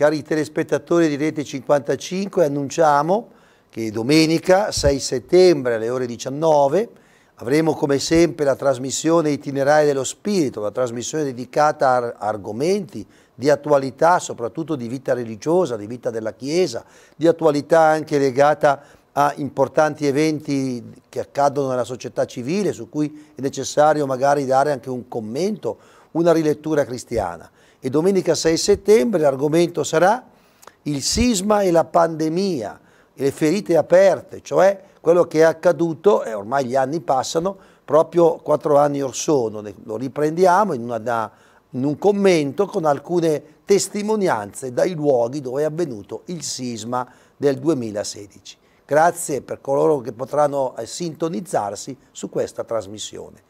Cari telespettatori di Rete 55, annunciamo che domenica 6 settembre alle ore 19 avremo come sempre la trasmissione Itinerari dello Spirito, una trasmissione dedicata a argomenti di attualità, soprattutto di vita religiosa, di vita della Chiesa, di attualità anche legata a importanti eventi che accadono nella società civile, su cui è necessario magari dare anche un commento, una rilettura cristiana. E domenica 6 settembre l'argomento sarà il sisma e la pandemia, e le ferite aperte, cioè quello che è accaduto, e ormai gli anni passano, proprio quattro anni or sono. Lo riprendiamo in, una, in un commento con alcune testimonianze dai luoghi dove è avvenuto il sisma del 2016. Grazie per coloro che potranno eh, sintonizzarsi su questa trasmissione.